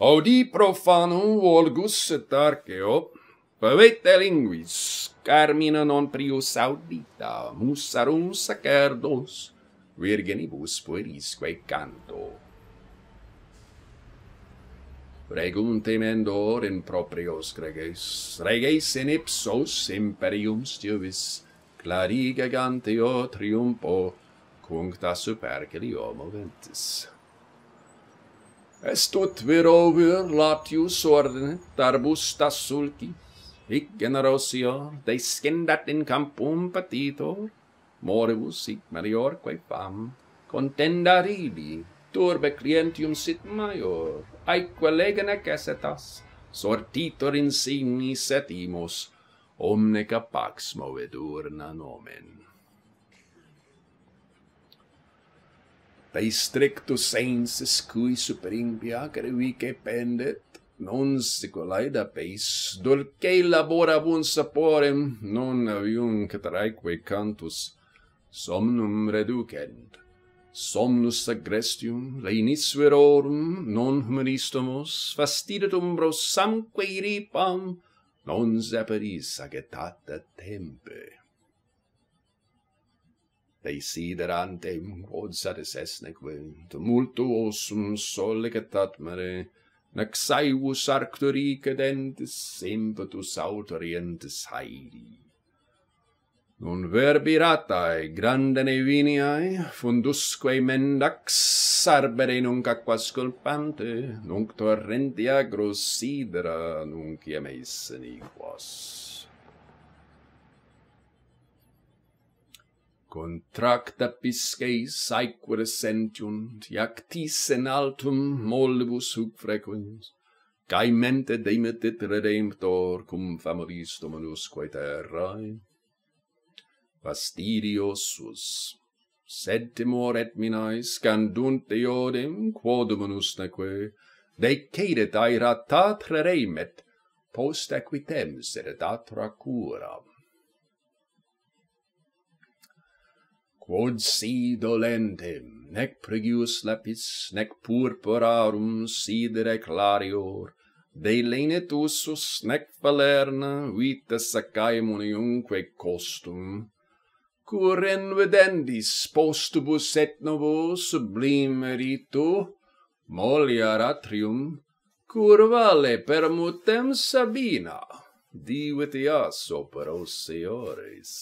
Audi profanu volgus et arceo, pavete linguis, carmina non prius audita, musarum sacerdos, virgenibus puerisque canto. Pregunte mendor in proprios greges, reges in ipsos imperium stiuvis, clarige gante o triumpo, cuncta supercelio moventis. Est ut vir ovir latius ordine tarbus stas hic generosio descendat in campum patitor, moribus hic meliorque fam, contenda ribi, turbe clientium sit maior, aeque legene cesetas, sortitor insigni et imus, omne capax movedurna nomen. de strictus sensis cui superimpia crevi pendet, non sicolae da peis, dulce labora vun saporem, non avium cataraeque cantus somnum reducent, somnus agrestium, leinis verorum, non humanistumus, fastidetum brosamque iripam, non zeperis agetata tempe desider antem quod satis est neque, tumultuosum solle catat mare nec saevus arctori cadentes sempetus aut orientes Nun verbi ratae, grande neviniae fundusque mendax sarbere nunc aqua sculpante nunc torrentia grossidera nunc iam esse nequos contracta pisces aequor sentiunt iactis in altum molibus hoc frequens Cae mente demetit redemptor cum famoris dominus quae terrae. Fastidios sus. Sed timor et minae scandunt deodem quo dominus neque, decedet aerat tat redemet, post equitem sedet atra curam. quod si dolentem, nec prigius lapis, nec purpurarum sidere clarior, de lenet usus, nec falerna, vita sacaemon iunque costum, cur en vedendis postubus et novo sublime ritu, molia atrium cur vale per mutem Sabina, divitias operos seores.